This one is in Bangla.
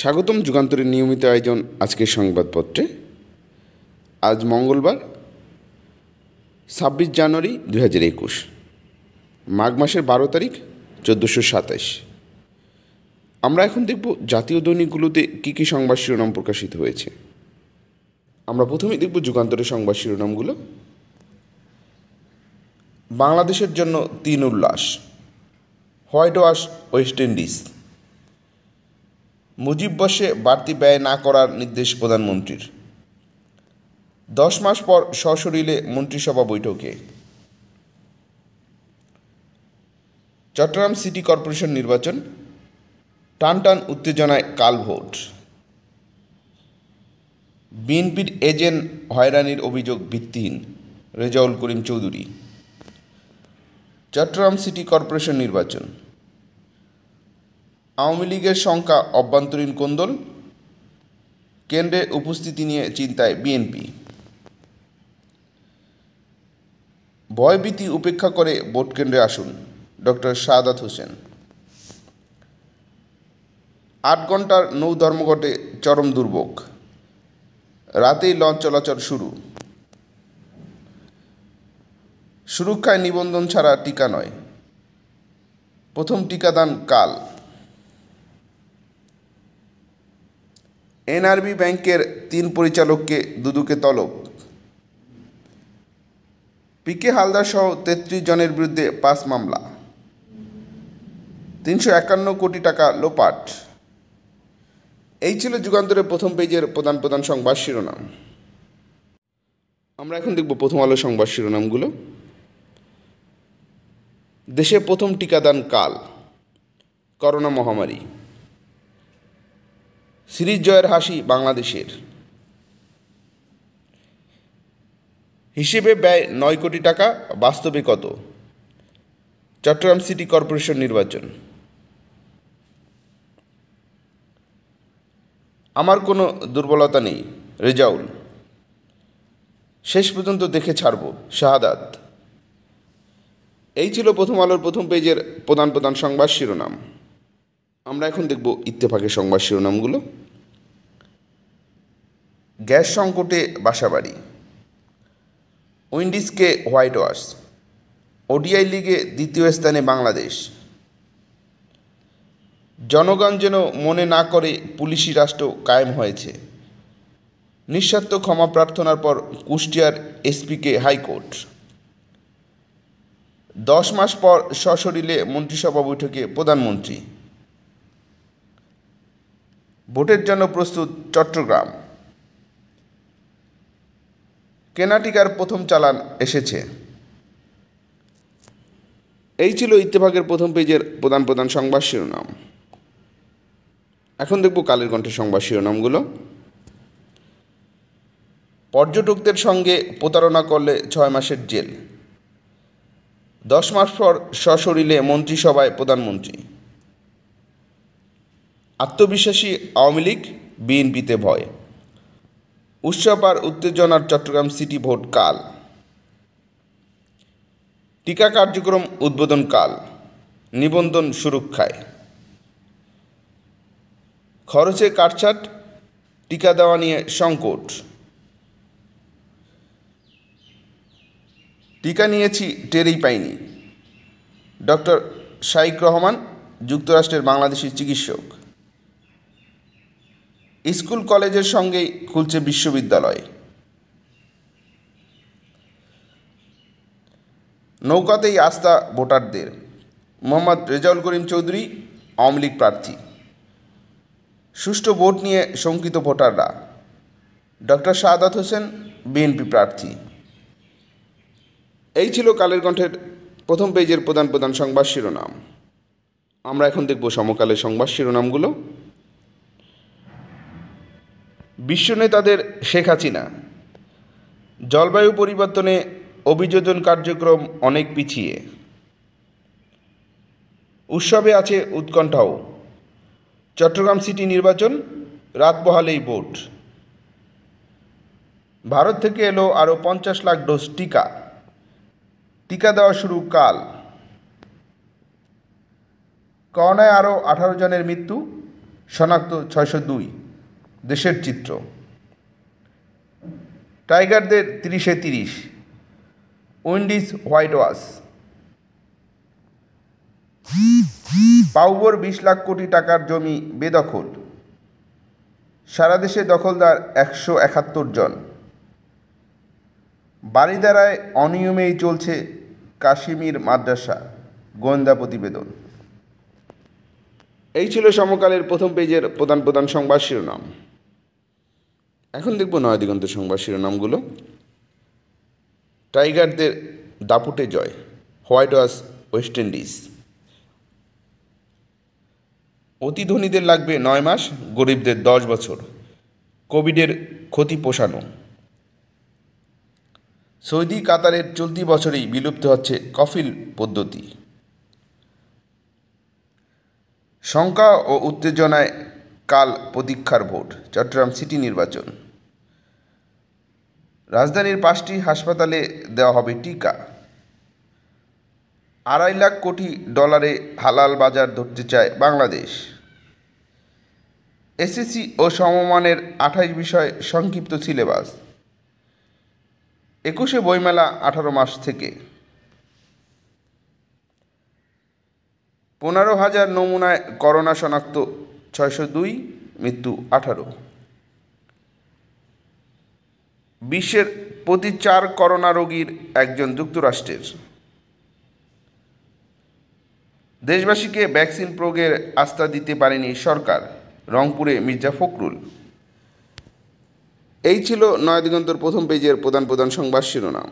স্বাগতম যুগান্তরের নিয়মিত আয়োজন আজকের সংবাদপত্রে আজ মঙ্গলবার ছাব্বিশ জানুয়ারি দু হাজার একুশ মাঘ মাসের বারো তারিখ চোদ্দোশো সাতাশ আমরা এখন দেখব জাতীয় দৈনিকগুলোতে কী কী সংবাদ শিরোনাম প্রকাশিত হয়েছে আমরা প্রথমেই দেখব যুগান্তরের সংবাদ শিরোনামগুলো বাংলাদেশের জন্য তিন উল্লাস white wash West Indies Mujib বসে বাড়তি ব্যয় না করার নির্দেশ প্রধানমন্ত্রীর দশ মাস পর সশরীলে মন্ত্রিসভা বৈঠকে চট্টগ্রাম সিটি কর্পোরেশন নির্বাচন টানটান উত্তেজনায় কাল ভোট বিএনপির এজেন্ট হয়রানির অভিযোগ ভিত্তিহীন রেজাউল করিম চৌধুরী চট্টগ্রাম সিটি কর্পোরেশন নির্বাচন আওয়ামী লীগের সংখ্যা অভ্যন্তরীণ কোন্দল কেন্দ্রে উপস্থিতি নিয়ে চিন্তায় বিএনপি ভয়ভীতি উপেক্ষা করে ভোট কেন্দ্রে আসুন ডক্টর সাদাত হোসেন আট ঘন্টার নৌ ধর্মঘটে চরম দুর্ভোগ রাতেই লঞ্চ চলাচল শুরু সুরক্ষায় নিবন্ধন ছাড়া টিকা নয় প্রথম টিকাদান কাল এনআরবি ব্যাংকের তিন পরিচালককে দুদুকে তলব পিকে হালদার সহ তেত্রিশ জনের বিরুদ্ধে পাঁচ মামলা তিনশো একান্ন কোটি টাকা লোপাট এই ছিল যুগান্তরের প্রথম পেজের প্রধান প্রধান সংবাদ শিরোনাম আমরা এখন দেখব প্রথম আলো সংবাদ শিরোনামগুলো দেশে প্রথম টিকাদান কাল করোনা মহামারী সিরিজ জয়ের হাসি বাংলাদেশের হিসেবে ব্যয় নয় কোটি টাকা বাস্তবে কত চট্টগ্রাম সিটি কর্পোরেশন নির্বাচন আমার কোনো দুর্বলতা নেই রেজাউল শেষ পর্যন্ত দেখে ছাড়ব শাহাদাত এই ছিল প্রথম আলোর প্রথম পেজের প্রধান প্রধান সংবাদ শিরোনাম আমরা এখন দেখব ইত্তেফাকের সংবাদ শিরোনামগুলো গ্যাস সংকটে বাসাবাড়ি উইন্ডিজকে হোয়াইট ওয়াশ ওডিআই লিগে দ্বিতীয় স্থানে বাংলাদেশ জনগণ যেন মনে না করে পুলিশি রাষ্ট্র কায়েম হয়েছে নিঃস্বার্থ ক্ষমা প্রার্থনার পর কুষ্টিয়ার এসপিকে হাইকোর্ট দশ মাস পর সশরীলে মন্ত্রিসভা বৈঠকে প্রধানমন্ত্রী ভোটের জন্য প্রস্তুত চট্টগ্রাম কেনাটিকার প্রথম চালান এসেছে এই ছিল ইত্তেফাকের প্রথম পেজের প্রধান প্রধান সংবাদ শিরোনাম এখন দেখব কালের কণ্ঠের সংবাদ শিরোনামগুলো পর্যটকদের সঙ্গে প্রতারণা করলে ছয় মাসের জেল দশ মাস পর সশরীলে মন্ত্রিসভায় প্রধানমন্ত্রী আত্মবিশ্বাসী আওয়ামী লীগ বিএনপিতে ভয় উৎসব আর উত্তেজনার চট্টগ্রাম সিটি ভোট কাল টিকা কার্যক্রম উদ্বোধন কাল নিবন্ধন সুরক্ষায় খরচে কাটছাট টিকা দেওয়া নিয়ে সংকট টিকা নিয়েছি টেরেই পাইনি ডক্টর শাইক রহমান যুক্তরাষ্ট্রের বাংলাদেশি চিকিৎসক স্কুল কলেজের সঙ্গে খুলছে বিশ্ববিদ্যালয় নৌকাতেই আস্থা ভোটারদের মোহাম্মদ রেজাউল করিম চৌধুরী আওয়ামী লীগ প্রার্থী সুষ্ঠু ভোট নিয়ে শঙ্কিত ভোটাররা ডক্টর শাহাদাত হোসেন বিএনপি প্রার্থী এই ছিল কালের কণ্ঠের প্রথম পেজের প্রধান প্রধান সংবাদ শিরোনাম আমরা এখন দেখব সমকালের সংবাদ শিরোনামগুলো বিশ্ব নেতাদের শেখ হাসিনা জলবায়ু পরিবর্তনে অভিযোজন কার্যক্রম অনেক পিছিয়ে উৎসবে আছে উৎকণ্ঠাও চট্টগ্রাম সিটি নির্বাচন রাত বহালেই ভোট ভারত থেকে এলো আরও পঞ্চাশ লাখ ডোজ টিকা টিকা দেওয়া শুরু কাল করোনায় আরও আঠারো জনের মৃত্যু শনাক্ত ছয়শো দুই দেশের চিত্র টাইগারদের তিরিশে তিরিশ উইন্ডিজ হোয়াইট ওয়াশ পাউবোর বিশ লাখ কোটি টাকার জমি বেদখল সারা দেশে দখলদার একশো একাত্তর জন বারিদারায় অনিয়মেই চলছে কাশ্মীর মাদ্রাসা গোয়েন্দা প্রতিবেদন এই ছিল সমকালের প্রথম পেজের প্রধান প্রধান সংবাদ শিরোনাম এখন দেখব নয় দিগন্ত সংবাদ শিরোনামগুলো টাইগারদের দাপুটে জয় হোয়াইট ওয়াস ওয়েস্ট ইন্ডিজ অতি ধনীদের লাগবে নয় মাস গরিবদের দশ বছর কোভিডের ক্ষতি পোষানো সৌদি কাতারের চলতি বছরেই বিলুপ্ত হচ্ছে কফিল পদ্ধতি শঙ্কা ও উত্তেজনায় কাল প্রতীক্ষার ভোট চট্টগ্রাম সিটি নির্বাচন রাজধানীর পাঁচটি হাসপাতালে দেওয়া হবে টিকা আড়াই লাখ কোটি ডলারে হালাল বাজার ধরতে চায় বাংলাদেশ এসএসসি ও সমমানের আঠাশ বিষয় সংক্ষিপ্ত সিলেবাস একুশে বইমেলা আঠারো মাস থেকে পনেরো হাজার নমুনায় করোনা শনাক্ত ছয়শো দুই মৃত্যু আঠারো বিশ্বের প্রতি চার করোনা রোগীর একজন যুক্তরাষ্ট্রের দেশবাসীকে ভ্যাকসিন প্রয়োগের আস্থা দিতে পারেনি সরকার রংপুরে মির্জা ফখরুল এই ছিল নয়াদিগন্তর প্রথম পেজের প্রধান প্রধান সংবাদ শিরোনাম